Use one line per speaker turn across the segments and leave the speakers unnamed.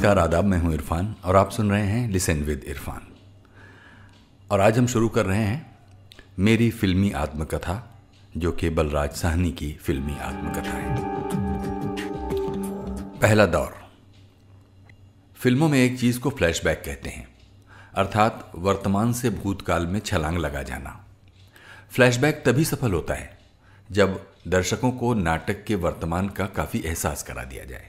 नमस्कार आदाब मैं हूं इरफान और आप सुन रहे हैं लिसन विद इरफान और आज हम शुरू कर रहे हैं मेरी फिल्मी आत्मकथा जो कि बलराज साहनी की फिल्मी आत्मकथा है पहला दौर फिल्मों में एक चीज़ को फ्लैशबैक कहते हैं अर्थात वर्तमान से भूतकाल में छलांग लगा जाना फ्लैशबैक तभी सफल होता है जब दर्शकों को नाटक के वर्तमान का काफ़ी एहसास करा दिया जाए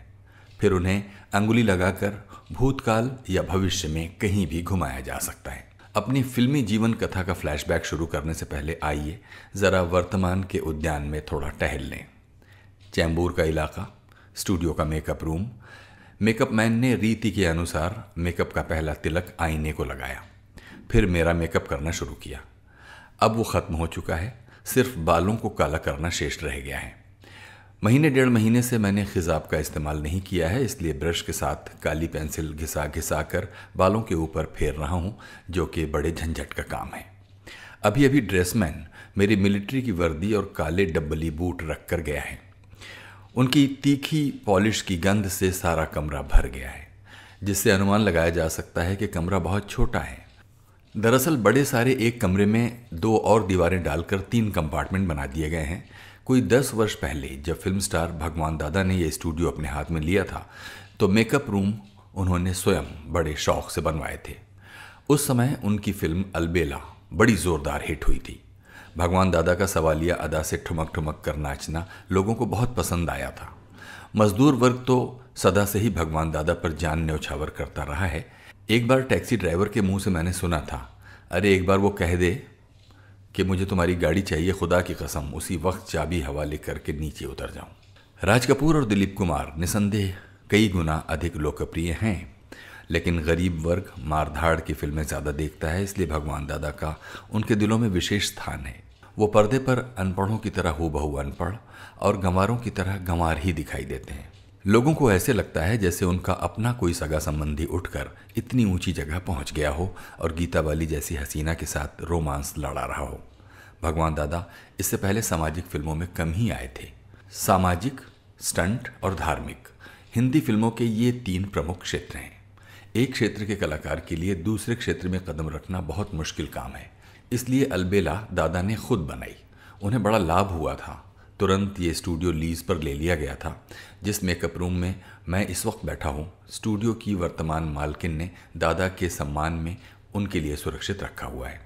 फिर उन्हें अंगुली लगाकर भूतकाल या भविष्य में कहीं भी घुमाया जा सकता है अपनी फिल्मी जीवन कथा का फ्लैशबैक शुरू करने से पहले आइए ज़रा वर्तमान के उद्यान में थोड़ा टहल लें चैम्बूर का इलाका स्टूडियो का मेकअप रूम मेकअप मैन ने रीति के अनुसार मेकअप का पहला तिलक आईने को लगाया फिर मेरा मेकअप करना शुरू किया अब वो ख़त्म हो चुका है सिर्फ बालों को काला करना शेष रह गया है महीने डेढ़ महीने से मैंने खिजाब का इस्तेमाल नहीं किया है इसलिए ब्रश के साथ काली पेंसिल घिसा घिसा कर बालों के ऊपर फेर रहा हूँ जो कि बड़े झंझट का काम है अभी अभी ड्रेसमैन मेरी मिलिट्री की वर्दी और काले डब्बली बूट रख कर गया है उनकी तीखी पॉलिश की गंध से सारा कमरा भर गया है जिससे अनुमान लगाया जा सकता है कि कमरा बहुत छोटा है दरअसल बड़े सारे एक कमरे में दो और दीवारें डालकर तीन कंपार्टमेंट बना दिए गए हैं कोई दस वर्ष पहले जब फिल्म स्टार भगवान दादा ने यह स्टूडियो अपने हाथ में लिया था तो मेकअप रूम उन्होंने स्वयं बड़े शौक से बनवाए थे उस समय उनकी फिल्म अलबेला बड़ी जोरदार हिट हुई थी भगवान दादा का सवालिया अदा से ठुमक ठुमक कर नाचना लोगों को बहुत पसंद आया था मजदूर वर्ग तो सदा से ही भगवान दादा पर जान न्यौछावर करता रहा है एक बार टैक्सी ड्राइवर के मुंह से मैंने सुना था अरे एक बार वो कह दे कि मुझे तुम्हारी गाड़ी चाहिए खुदा की कसम उसी वक्त चाबी हवाले करके नीचे उतर जाऊं राज कपूर और दिलीप कुमार निसंदेह कई गुना अधिक लोकप्रिय हैं लेकिन गरीब वर्ग मारधाड़ की फिल्में ज़्यादा देखता है इसलिए भगवान दादा का उनके दिलों में विशेष स्थान है वो पर्दे पर अनपढ़ों की तरह हु बहु अनपढ़ और गंवारों की तरह गंवार ही दिखाई देते हैं लोगों को ऐसे लगता है जैसे उनका अपना कोई सगा संबंधी उठकर इतनी ऊंची जगह पहुंच गया हो और गीता वाली जैसी हसीना के साथ रोमांस लड़ा रहा हो भगवान दादा इससे पहले सामाजिक फिल्मों में कम ही आए थे सामाजिक स्टंट और धार्मिक हिंदी फिल्मों के ये तीन प्रमुख क्षेत्र हैं एक क्षेत्र के कलाकार के लिए दूसरे क्षेत्र में कदम रखना बहुत मुश्किल काम है इसलिए अलबेला दादा ने खुद बनाई उन्हें बड़ा लाभ हुआ था तुरंत ये स्टूडियो लीज पर ले लिया गया था जिस मेकअप रूम में मैं इस वक्त बैठा हूँ स्टूडियो की वर्तमान मालकिन ने दादा के सम्मान में उनके लिए सुरक्षित रखा हुआ है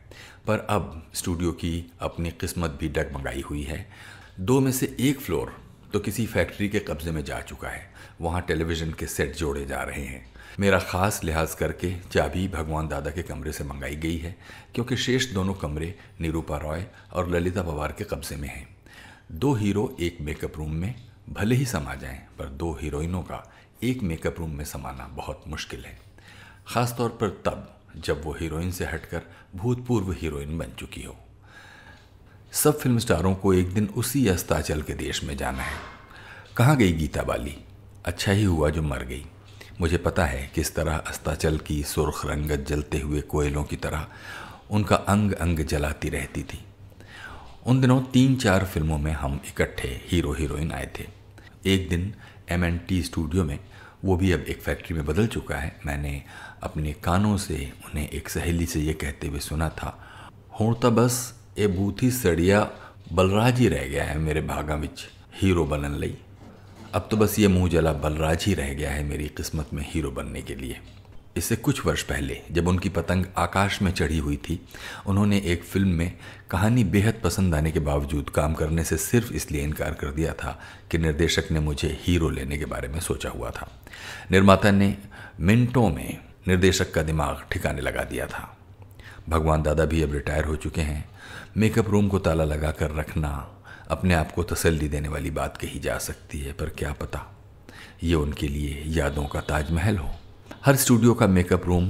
पर अब स्टूडियो की अपनी किस्मत भी डगमगाई हुई है दो में से एक फ्लोर तो किसी फैक्ट्री के कब्जे में जा चुका है वहाँ टेलीविज़न के सेट जोड़े जा रहे हैं मेरा ख़ास लिहाज करके चाबी भगवान दादा के कमरे से मंगाई गई है क्योंकि शेष दोनों कमरे निरूपा रॉय और ललिता पवार के कब्जे में हैं दो हीरो एक मेकअप रूम में भले ही समा जाएं पर दो हीरोइनों का एक मेकअप रूम में समाना बहुत मुश्किल है ख़ासतौर पर तब जब वो हीरोइन से हटकर भूतपूर्व हीरोइन बन चुकी हो सब फिल्म स्टारों को एक दिन उसी अस्ताचल के देश में जाना है कहाँ गई गीता बाली अच्छा ही हुआ जो मर गई मुझे पता है किस तरह अस्ताचल की सुर्ख रंगत जलते हुए कोयलों की तरह उनका अंग अंग जलाती रहती थी उन दिनों तीन चार फिल्मों में हम इकट्ठे हीरो हीरोइन आए थे एक दिन एम एन टी स्टूडियो में वो भी अब एक फैक्ट्री में बदल चुका है मैंने अपने कानों से उन्हें एक सहेली से ये कहते हुए सुना था होता तो बस ए बूथी सड़िया बलराज ही रह गया है मेरे भागा बिच हीरो बनन लई अब तो बस ये मुँह जला बलराज ही रह गया है मेरी किस्मत में हीरो बनने के लिए इससे कुछ वर्ष पहले जब उनकी पतंग आकाश में चढ़ी हुई थी उन्होंने एक फिल्म में कहानी बेहद पसंद आने के बावजूद काम करने से सिर्फ इसलिए इनकार कर दिया था कि निर्देशक ने मुझे हीरो लेने के बारे में सोचा हुआ था निर्माता ने मिनटों में निर्देशक का दिमाग ठिकाने लगा दिया था भगवान दादा भी अब रिटायर हो चुके हैं मेकअप रूम को ताला लगा कर रखना अपने आप को तसल्ली देने वाली बात कही जा सकती है पर क्या पता ये उनके लिए यादों का ताजमहल हो हर स्टूडियो का मेकअप रूम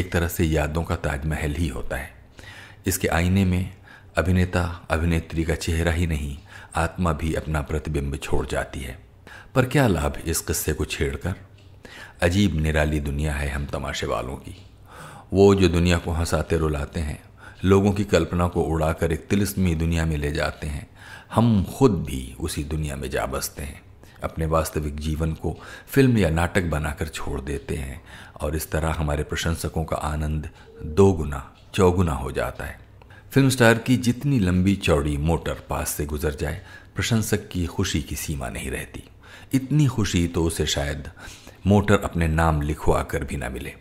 एक तरह से यादों का ताजमहल ही होता है इसके आईने में अभिनेता अभिनेत्री का चेहरा ही नहीं आत्मा भी अपना प्रतिबिंब छोड़ जाती है पर क्या लाभ इस किस्से को छेड़कर अजीब निराली दुनिया है हम तमाशे वालों की वो जो दुनिया को हंसाते रुलाते हैं लोगों की कल्पना को उड़ाकर एक तिलस्मी दुनिया में ले जाते हैं हम खुद भी उसी दुनिया में जा बसते हैं अपने वास्तविक जीवन को फिल्म या नाटक बनाकर छोड़ देते हैं और इस तरह हमारे प्रशंसकों का आनंद दो गुना चौगुना हो जाता है फिल्म स्टार की जितनी लंबी चौड़ी मोटर पास से गुजर जाए प्रशंसक की खुशी की सीमा नहीं रहती इतनी खुशी तो उसे शायद मोटर अपने नाम लिखवा कर भी ना मिले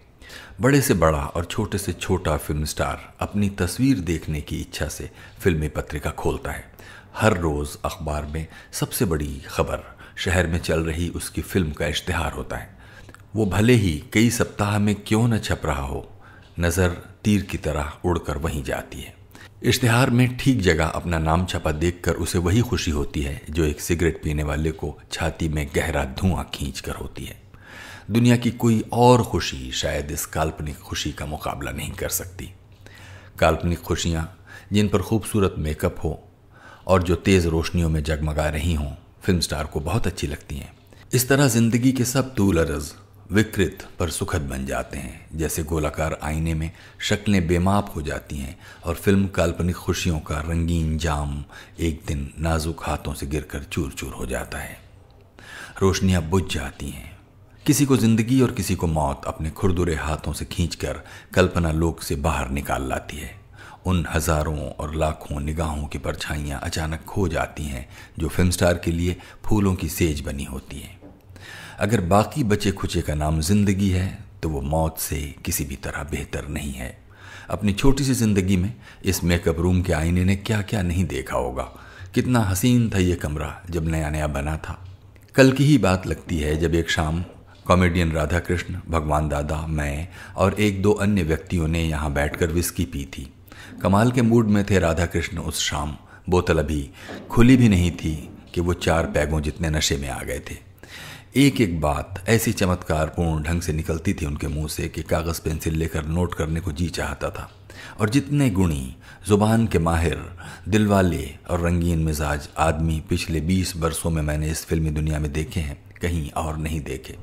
बड़े से बड़ा और छोटे से छोटा फिल्म स्टार अपनी तस्वीर देखने की इच्छा से फिल्मी पत्रिका खोलता है हर रोज़ अखबार में सबसे बड़ी खबर शहर में चल रही उसकी फिल्म का इश्तहार होता है वो भले ही कई सप्ताह में क्यों न छप रहा हो नज़र तीर की तरह उड़कर वहीं जाती है इश्तहार में ठीक जगह अपना नाम छपा देखकर उसे वही खुशी होती है जो एक सिगरेट पीने वाले को छाती में गहरा धुआं खींच कर होती है दुनिया की कोई और खुशी शायद इस काल्पनिक खुशी का मुकाबला नहीं कर सकती काल्पनिक खुशियाँ जिन पर खूबसूरत मेकअप हो और जो तेज़ रोशनियों में जगमगा रही हों फिल्म स्टार को बहुत अच्छी लगती हैं इस तरह जिंदगी के सब तूल अरज विकृत पर सुखद बन जाते हैं जैसे गोलाकार आईने में शक्लें बेमाप हो जाती हैं और फिल्म काल्पनिक खुशियों का रंगीन जाम एक दिन नाजुक हाथों से गिरकर चूर चूर हो जाता है रोशनियाँ बुझ जाती हैं किसी को जिंदगी और किसी को मौत अपने खुरदुरे हाथों से खींचकर कल्पना लोक से बाहर निकाल लाती है उन हज़ारों और लाखों निगाहों की परछाइयाँ अचानक खो जाती हैं जो फिल्म स्टार के लिए फूलों की सेज बनी होती हैं अगर बाकी बचे खुचे का नाम ज़िंदगी है तो वो मौत से किसी भी तरह बेहतर नहीं है अपनी छोटी सी ज़िंदगी में इस मेकअप रूम के आईने ने क्या क्या नहीं देखा होगा कितना हसीन था यह कमरा जब नया नया बना था कल की ही बात लगती है जब एक शाम कॉमेडियन राधा कृष्ण भगवान दादा मैं और एक दो अन्य व्यक्तियों ने यहाँ बैठकर विस्की पी थी कमाल के मूड में थे राधा कृष्ण उस शाम बोतल अभी खुली भी नहीं थी कि वो चार पैगों जितने नशे में आ गए थे एक एक बात ऐसी चमत्कारपूर्ण ढंग से निकलती थी उनके मुंह से कि कागज़ पेंसिल लेकर नोट करने को जी चाहता था और जितने गुणी ज़ुबान के माहिर दिलवाले और रंगीन मिजाज आदमी पिछले बीस बरसों में मैंने इस फिल्मी दुनिया में देखे हैं कहीं और नहीं देखे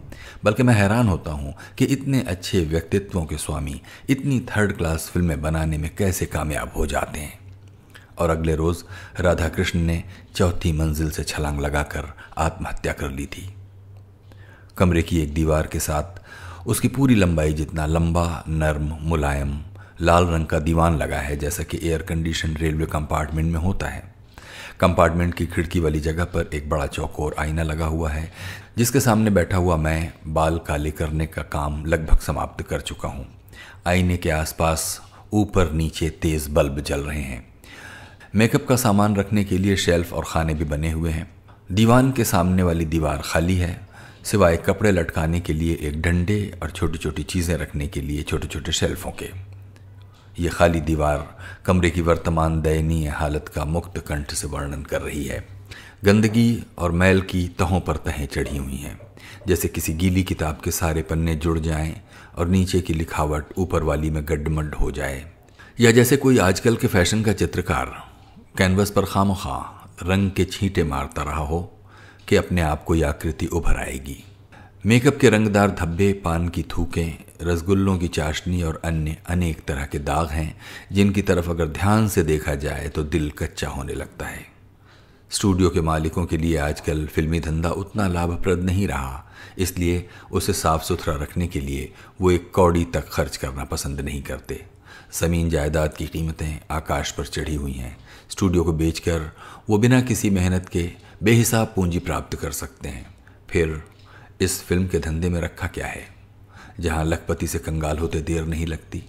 बल्कि मैं हैरान होता हूं कि इतने अच्छे व्यक्तित्वों के स्वामी इतनी थर्ड क्लास फिल्में बनाने में कैसे कामयाब हो जाते हैं और अगले रोज़ राधा कृष्ण ने चौथी मंजिल से छलांग लगाकर आत्महत्या कर ली थी कमरे की एक दीवार के साथ उसकी पूरी लंबाई जितना लंबा नर्म मुलायम लाल रंग का दीवान लगा है जैसा कि एयर कंडीशन रेलवे कंपार्टमेंट में होता है कंपार्टमेंट की खिड़की वाली जगह पर एक बड़ा चौकोर आईना लगा हुआ है जिसके सामने बैठा हुआ मैं बाल काले करने का काम लगभग समाप्त कर चुका हूँ आईने के आसपास ऊपर नीचे तेज़ बल्ब जल रहे हैं मेकअप का सामान रखने के लिए शेल्फ और खाने भी बने हुए हैं दीवान के सामने वाली दीवार खाली है सिवाय कपड़े लटकाने के लिए एक डंडे और छोटी छोटी चीज़ें रखने के लिए छोटे छोटे शेल्फों के ये खाली दीवार कमरे की वर्तमान दयनीय हालत का मुक्त कंठ से वर्णन कर रही है गंदगी और मैल की तहों पर तहें चढ़ी हुई हैं जैसे किसी गीली किताब के सारे पन्ने जुड़ जाएं और नीचे की लिखावट ऊपर वाली में गड्ढमड हो जाए या जैसे कोई आजकल के फैशन का चित्रकार कैनवस पर खामोखा रंग के छींटे मारता रहा हो कि अपने आप यह आकृति उभर आएगी मेकअप के रंगदार धब्बे पान की थूकें रसगुल्लों की चाशनी और अन्य अनेक तरह के दाग हैं जिनकी तरफ अगर ध्यान से देखा जाए तो दिल कच्चा होने लगता है स्टूडियो के मालिकों के लिए आजकल फिल्मी धंधा उतना लाभप्रद नहीं रहा इसलिए उसे साफ सुथरा रखने के लिए वो एक कौड़ी तक खर्च करना पसंद नहीं करते ज़मीन जायदाद की कीमतें आकाश पर चढ़ी हुई हैं स्टूडियो को बेचकर वो बिना किसी मेहनत के बेहिसाब पूंजी प्राप्त कर सकते हैं फिर इस फिल्म के धंधे में रखा क्या है जहां लखपति से कंगाल होते देर नहीं लगती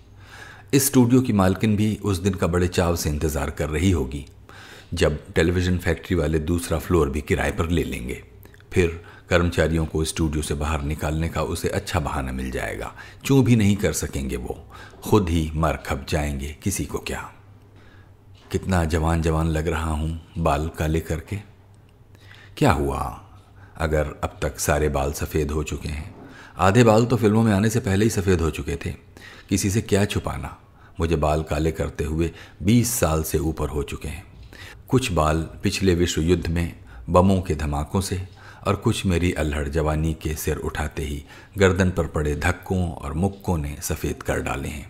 इस स्टूडियो की मालकिन भी उस दिन का बड़े चाव से इंतज़ार कर रही होगी जब टेलीविज़न फैक्ट्री वाले दूसरा फ्लोर भी किराए पर ले लेंगे फिर कर्मचारियों को स्टूडियो से बाहर निकालने का उसे अच्छा बहाना मिल जाएगा चूँ भी नहीं कर सकेंगे वो खुद ही मर खप जाएंगे किसी को क्या कितना जवान जवान लग रहा हूँ बाल काले करके क्या हुआ अगर अब तक सारे बाल सफ़ेद हो चुके हैं आधे बाल तो फिल्मों में आने से पहले ही सफ़ेद हो चुके थे किसी से क्या छुपाना मुझे बाल काले करते हुए 20 साल से ऊपर हो चुके हैं कुछ बाल पिछले विश्व युद्ध में बमों के धमाकों से और कुछ मेरी अल्हड़ जवानी के सिर उठाते ही गर्दन पर पड़े धक्कों और मुक्कों ने सफ़ेद कर डाले हैं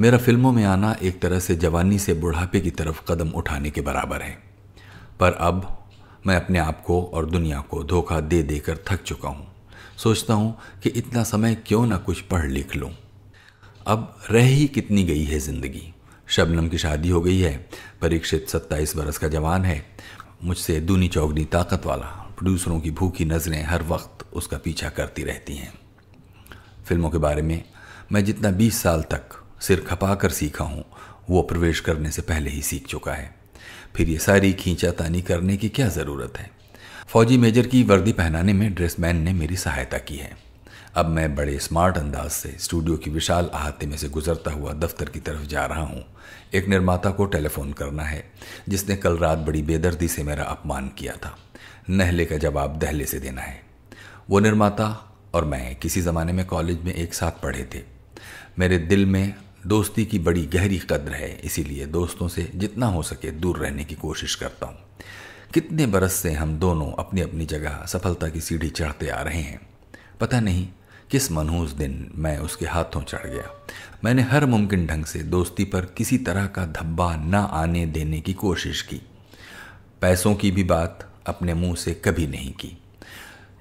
मेरा फिल्मों में आना एक तरह से जवानी से बुढ़ापे की तरफ कदम उठाने के बराबर है पर अब मैं अपने आप को और दुनिया को धोखा दे देकर थक चुका हूँ सोचता हूँ कि इतना समय क्यों ना कुछ पढ़ लिख लूँ अब रह ही कितनी गई है ज़िंदगी शबनम की शादी हो गई है परीक्षित सत्ताईस बरस का जवान है मुझसे दूनी चौगनी ताकत वाला प्रोड्यूसरों की भूखी नज़रें हर वक्त उसका पीछा करती रहती हैं फिल्मों के बारे में मैं जितना 20 साल तक सिर खपा कर सीखा हूँ वो प्रवेश करने से पहले ही सीख चुका है फिर ये सारी खींचातानी करने की क्या ज़रूरत है फौजी मेजर की वर्दी पहनाने में ड्रेसमैन ने मेरी सहायता की है अब मैं बड़े स्मार्ट अंदाज से स्टूडियो की विशाल अहाते में से गुजरता हुआ दफ्तर की तरफ जा रहा हूँ एक निर्माता को टेलीफोन करना है जिसने कल रात बड़ी बेदर्दी से मेरा अपमान किया था नहले का जवाब दहले से देना है वो निर्माता और मैं किसी ज़माने में कॉलेज में एक साथ पढ़े थे मेरे दिल में दोस्ती की बड़ी गहरी कद्र है इसीलिए दोस्तों से जितना हो सके दूर रहने की कोशिश करता हूँ कितने बरस से हम दोनों अपनी अपनी जगह सफलता की सीढ़ी चढ़ते आ रहे हैं पता नहीं किस मनहूस दिन मैं उसके हाथों चढ़ गया मैंने हर मुमकिन ढंग से दोस्ती पर किसी तरह का धब्बा ना आने देने की कोशिश की पैसों की भी बात अपने मुंह से कभी नहीं की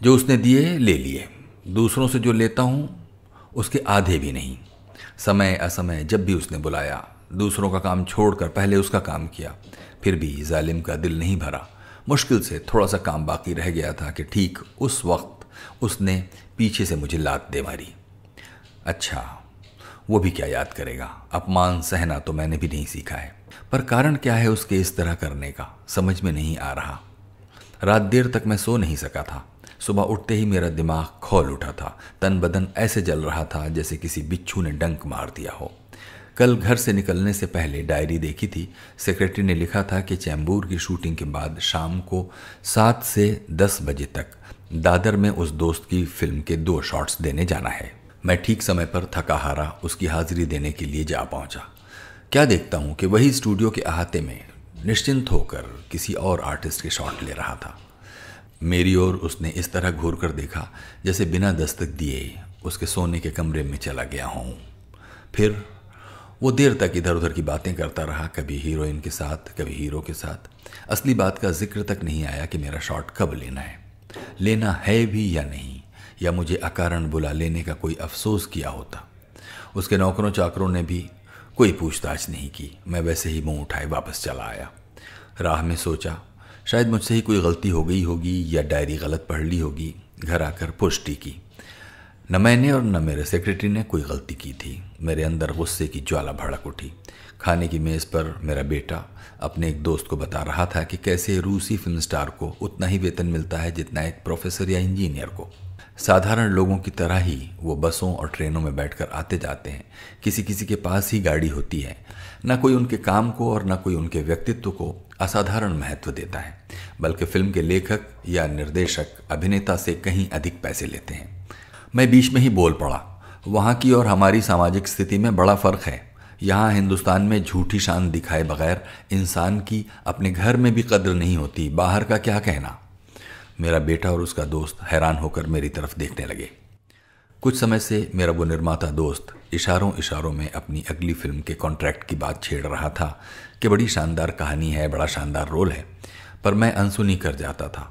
जो उसने दिए ले लिए दूसरों से जो लेता हूँ उसके आधे भी नहीं समय असमय जब भी उसने बुलाया दूसरों का काम छोड़कर पहले उसका काम किया फिर भी जालिम का दिल नहीं भरा मुश्किल से थोड़ा सा काम बाकी रह गया था कि ठीक उस वक्त उसने पीछे से मुझे लात दे मारी अच्छा वो भी क्या याद करेगा अपमान सहना तो मैंने भी नहीं सीखा है पर कारण क्या है उसके इस तरह करने का समझ में नहीं आ रहा रात देर तक मैं सो नहीं सका था सुबह उठते ही मेरा दिमाग खोल उठा था तन बदन ऐसे जल रहा था जैसे किसी बिच्छू ने डंक मार दिया हो कल घर से निकलने से पहले डायरी देखी थी सेक्रेटरी ने लिखा था कि चैम्बूर की शूटिंग के बाद शाम को सात से दस बजे तक दादर में उस दोस्त की फिल्म के दो शॉट्स देने जाना है मैं ठीक समय पर थका हारा उसकी हाजिरी देने के लिए जा पहुंचा क्या देखता हूं कि वही स्टूडियो के अहाते में निश्चिंत होकर किसी और आर्टिस्ट के शॉट ले रहा था मेरी ओर उसने इस तरह घूर कर देखा जैसे बिना दस्तक दिए उसके सोने के कमरे में चला गया हूँ फिर वो देर तक इधर उधर की बातें करता रहा कभी हीरोइन के साथ कभी हीरो के साथ असली बात का जिक्र तक नहीं आया कि मेरा शॉट कब लेना है लेना है भी या नहीं या मुझे अकारण बुला लेने का कोई अफसोस किया होता उसके नौकरों चाकरों ने भी कोई पूछताछ नहीं की मैं वैसे ही मुंह उठाए वापस चला आया राह में सोचा शायद मुझसे ही कोई गलती हो गई होगी या डायरी गलत पढ़ ली होगी घर आकर पुष्टि की न मैंने और न मेरे सेक्रेटरी ने कोई गलती की थी मेरे अंदर गुस्से की ज्वाला भड़क उठी खाने की मेज़ पर मेरा बेटा अपने एक दोस्त को बता रहा था कि कैसे रूसी फिल्म स्टार को उतना ही वेतन मिलता है जितना एक प्रोफेसर या इंजीनियर को साधारण लोगों की तरह ही वो बसों और ट्रेनों में बैठकर आते जाते हैं किसी किसी के पास ही गाड़ी होती है न कोई उनके काम को और न कोई उनके व्यक्तित्व को असाधारण महत्व देता है बल्कि फिल्म के लेखक या निर्देशक अभिनेता से कहीं अधिक पैसे लेते हैं मैं बीच में ही बोल पड़ा वहाँ की और हमारी सामाजिक स्थिति में बड़ा फ़र्क है यहाँ हिंदुस्तान में झूठी शान दिखाए बगैर इंसान की अपने घर में भी कद्र नहीं होती बाहर का क्या कहना मेरा बेटा और उसका दोस्त हैरान होकर मेरी तरफ देखने लगे कुछ समय से मेरा वो निर्माता दोस्त इशारों इशारों में अपनी अगली फिल्म के कॉन्ट्रैक्ट की बात छेड़ रहा था कि बड़ी शानदार कहानी है बड़ा शानदार रोल है पर मैं अनसुनी कर जाता था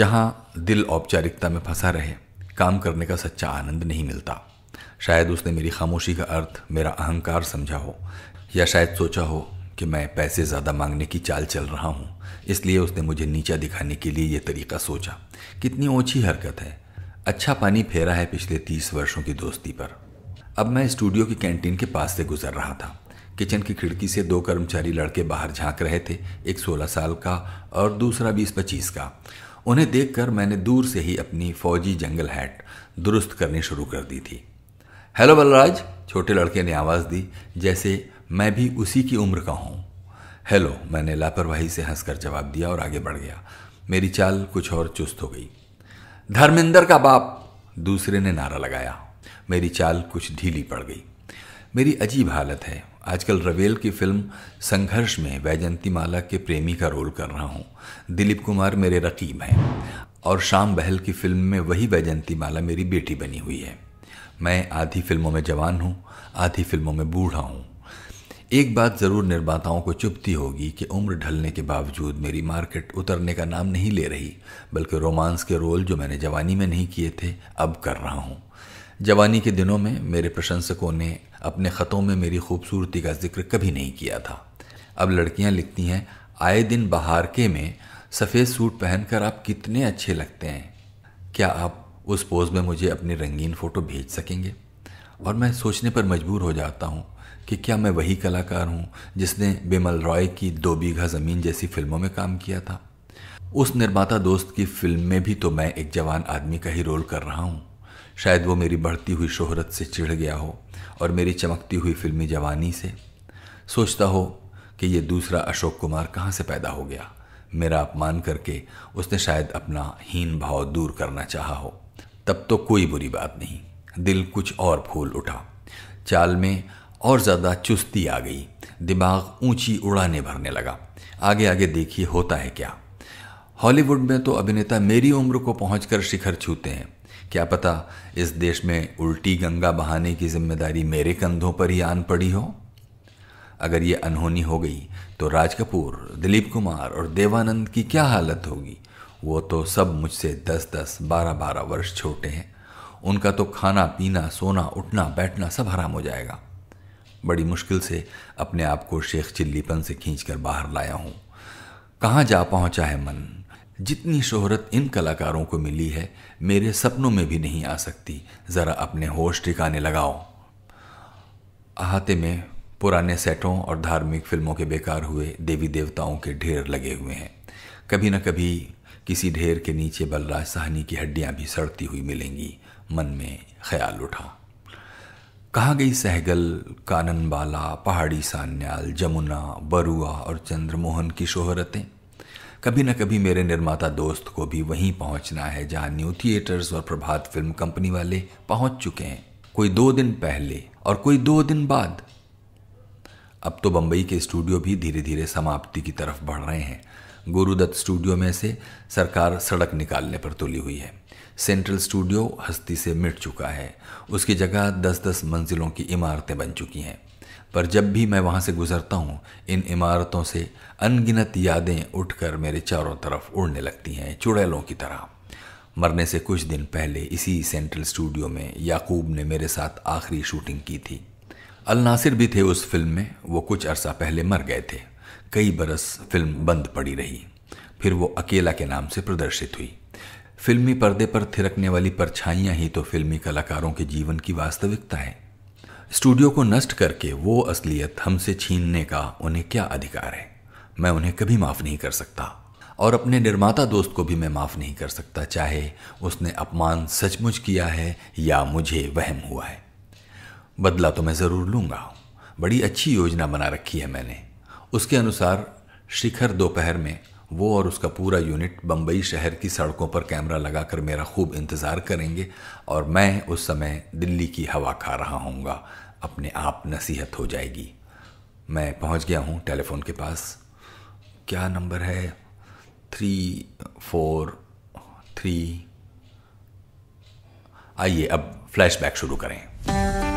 जहाँ दिल औपचारिकता में फंसा रहे काम करने का सच्चा आनंद नहीं मिलता शायद उसने मेरी खामोशी का अर्थ मेरा अहंकार समझा हो या शायद सोचा हो कि मैं पैसे ज़्यादा मांगने की चाल चल रहा हूँ इसलिए उसने मुझे नीचा दिखाने के लिए यह तरीका सोचा कितनी ओछी हरकत है अच्छा पानी फेरा है पिछले तीस वर्षों की दोस्ती पर अब मैं स्टूडियो की कैंटीन के पास से गुजर रहा था किचन की खिड़की से दो कर्मचारी लड़के बाहर झांक रहे थे एक सोलह साल का और दूसरा बीस पच्चीस का उन्हें देखकर मैंने दूर से ही अपनी फौजी जंगल हैट दुरुस्त करनी शुरू कर दी थी हेलो बलराज छोटे लड़के ने आवाज़ दी जैसे मैं भी उसी की उम्र का हूँ हेलो मैंने लापरवाही से हंसकर जवाब दिया और आगे बढ़ गया मेरी चाल कुछ और चुस्त हो गई धर्मेंद्र का बाप दूसरे ने नारा लगाया मेरी चाल कुछ ढीली पड़ गई मेरी अजीब हालत है आजकल रवेल की फिल्म संघर्ष में वैजंती माला के प्रेमी का रोल कर रहा हूँ दिलीप कुमार मेरे रकीब हैं और शाम बहल की फिल्म में वही वैजंती माला मेरी बेटी बनी हुई है मैं आधी फिल्मों में जवान हूँ आधी फिल्मों में बूढ़ा हूँ एक बात ज़रूर निर्माताओं को चुपती होगी कि उम्र ढलने के बावजूद मेरी मार्केट उतरने का नाम नहीं ले रही बल्कि रोमांस के रोल जो मैंने जवानी में नहीं किए थे अब कर रहा हूँ जवानी के दिनों में मेरे प्रशंसकों ने अपने ख़तों में मेरी खूबसूरती का जिक्र कभी नहीं किया था अब लड़कियाँ लिखती हैं आए दिन बहार के में सफ़ेद सूट पहनकर आप कितने अच्छे लगते हैं क्या आप उस पोज़ में मुझे अपनी रंगीन फ़ोटो भेज सकेंगे और मैं सोचने पर मजबूर हो जाता हूँ कि क्या मैं वही कलाकार हूँ जिसने बिमल रॉय की दो बीघा ज़मीन जैसी फिल्मों में काम किया था उस निर्माता दोस्त की फिल्म में भी तो मैं एक जवान आदमी का ही रोल कर रहा हूँ शायद वो मेरी बढ़ती हुई शोहरत से चिढ़ गया हो और मेरी चमकती हुई फिल्मी जवानी से सोचता हो कि ये दूसरा अशोक कुमार कहाँ से पैदा हो गया मेरा अपमान करके उसने शायद अपना हीन भाव दूर करना चाहा हो तब तो कोई बुरी बात नहीं दिल कुछ और फूल उठा चाल में और ज़्यादा चुस्ती आ गई दिमाग ऊंची उड़ाने भरने लगा आगे आगे देखिए होता है क्या हॉलीवुड में तो अभिनेता मेरी उम्र को पहुंचकर शिखर छूते हैं क्या पता इस देश में उल्टी गंगा बहाने की जिम्मेदारी मेरे कंधों पर ही आन पड़ी हो अगर ये अनहोनी हो गई तो राज कपूर दिलीप कुमार और देवानंद की क्या हालत होगी वो तो सब मुझसे दस दस बारह बारह वर्ष छोटे हैं उनका तो खाना पीना सोना उठना बैठना सब हराम हो जाएगा बड़ी मुश्किल से अपने आप को शेख चिल्लीपन से खींच कर बाहर लाया हूँ कहाँ जा पहुँचा है मन जितनी शोहरत इन कलाकारों को मिली है मेरे सपनों में भी नहीं आ सकती ज़रा अपने होश ठिकाने लगाओ अहाते में पुराने सेटों और धार्मिक फिल्मों के बेकार हुए देवी देवताओं के ढेर लगे हुए हैं कभी न कभी किसी ढेर के नीचे बलराज साहनी की हड्डियां भी सड़ती हुई मिलेंगी मन में ख्याल उठा कहा गई सहगल कानन बाला पहाड़ी सान्याल जमुना बरुआ और चंद्रमोहन की शोहरतें कभी न कभी मेरे निर्माता दोस्त को भी वहीं पहुंचना है जहां न्यू थिएटर्स और प्रभात फिल्म कंपनी वाले पहुंच चुके हैं कोई दो दिन पहले और कोई दो दिन बाद अब तो बम्बई के स्टूडियो भी धीरे धीरे समाप्ति की तरफ बढ़ रहे हैं गुरुदत्त स्टूडियो में से सरकार सड़क निकालने पर तुली हुई है सेंट्रल स्टूडियो हस्ती से मिट चुका है उसकी जगह दस दस मंजिलों की इमारतें बन चुकी हैं पर जब भी मैं वहाँ से गुजरता हूँ इन इमारतों से अनगिनत यादें उठकर मेरे चारों तरफ उड़ने लगती हैं चुड़ैलों की तरह मरने से कुछ दिन पहले इसी सेंट्रल स्टूडियो में याकूब ने मेरे साथ आखिरी शूटिंग की थी अल नासिर भी थे उस फिल्म में वो कुछ अरसा पहले मर गए थे कई बरस फिल्म बंद पड़ी रही फिर वो अकेला के नाम से प्रदर्शित हुई फिल्मी पर्दे पर थिरकने वाली परछाइयाँ ही तो फिल्मी कलाकारों के जीवन की वास्तविकता है स्टूडियो को नष्ट करके वो असलियत हमसे छीनने का उन्हें क्या अधिकार है मैं उन्हें कभी माफ़ नहीं कर सकता और अपने निर्माता दोस्त को भी मैं माफ़ नहीं कर सकता चाहे उसने अपमान सचमुच किया है या मुझे वहम हुआ है बदला तो मैं ज़रूर लूंगा बड़ी अच्छी योजना बना रखी है मैंने उसके अनुसार शिखर दोपहर में वो और उसका पूरा यूनिट बम्बई शहर की सड़कों पर कैमरा लगाकर मेरा खूब इंतज़ार करेंगे और मैं उस समय दिल्ली की हवा खा रहा हूँगा अपने आप नसीहत हो जाएगी मैं पहुँच गया हूँ टेलीफोन के पास क्या नंबर है थ्री फोर थ्री आइए अब फ्लैशबैक शुरू करें